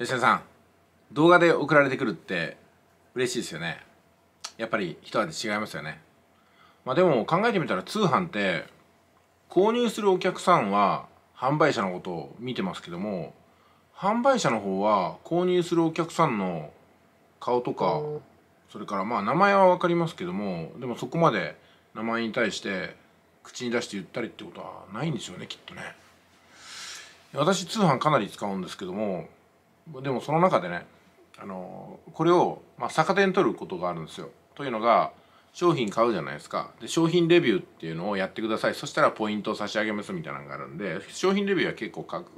吉田さん動画で送られてくるって嬉しいですよねやっぱり一味違いますよねまあでも考えてみたら通販って購入するお客さんは販売者のことを見てますけども販売者の方は購入するお客さんの顔とかそれからまあ名前は分かりますけどもでもそこまで名前に対して口に出して言ったりってことはないんでしょうねきっとね私通販かなり使うんですけどもでもその中でねあのこれを、まあ、逆手に取ることがあるんですよ。というのが商品買うじゃないですかで商品レビューっていうのをやってくださいそしたらポイントを差し上げますみたいなのがあるんで商品レビューは結構書く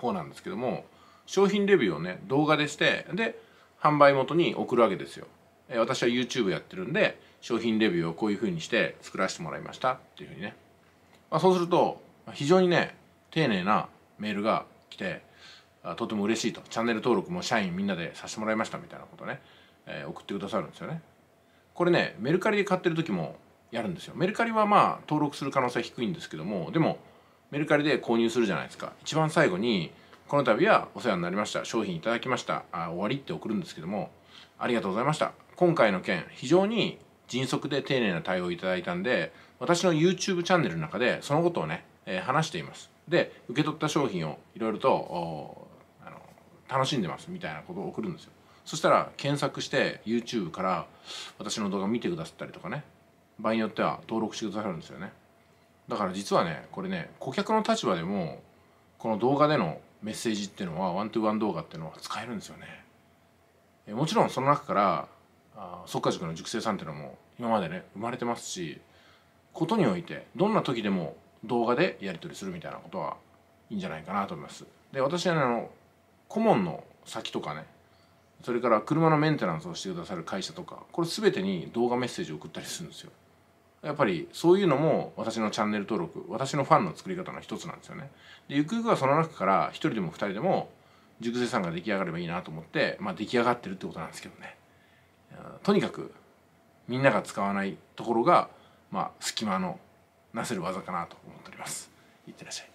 方なんですけども商品レビューをね動画でしてで販売元に送るわけですよ。え私は YouTube やってるんで商品レビューをこういうふうにして作らせてもらいましたっていうふうにね、まあ、そうすると非常にね丁寧なメールが来てとても嬉しいとチャンネル登録も社員みんなでさせてもらいましたみたいなことね、えー、送ってくださるんですよねこれねメルカリで買ってる時もやるんですよメルカリはまあ登録する可能性低いんですけどもでもメルカリで購入するじゃないですか一番最後にこの度はお世話になりました商品いただきましたあ終わりって送るんですけどもありがとうございました今回の件非常に迅速で丁寧な対応いただいたんで私の YouTube チャンネルの中でそのことをね、えー、話していますで受け取った商品をいろいろと楽しんでますみたいなことを送るんですよそしたら検索して YouTube から私の動画見てくださったりとかね場合によっては登録してくださるんですよねだから実はねこれね顧客の立場でもこの動画でのメッセージっていうのはワントゥーワン動画っていうのは使えるんですよねえもちろんその中から即価塾の塾生さんっていうのも今までね生まれてますしことにおいてどんな時でも動画でやり取りするみたいなことはいいんじゃないかなと思いますで私は、ね、あの顧問の先とかねそれから車のメンテナンスをしてくださる会社とかこれ全てに動画メッセージを送ったりするんですよやっぱりそういうのも私のチャンネル登録私のファンの作り方の一つなんですよねでゆくゆくはその中から一人でも二人でも熟成さんが出来上がればいいなと思ってまあ出来上がってるってことなんですけどねとにかくみんなが使わないところがまあ隙間のなせる技かなと思っておりますいってらっしゃい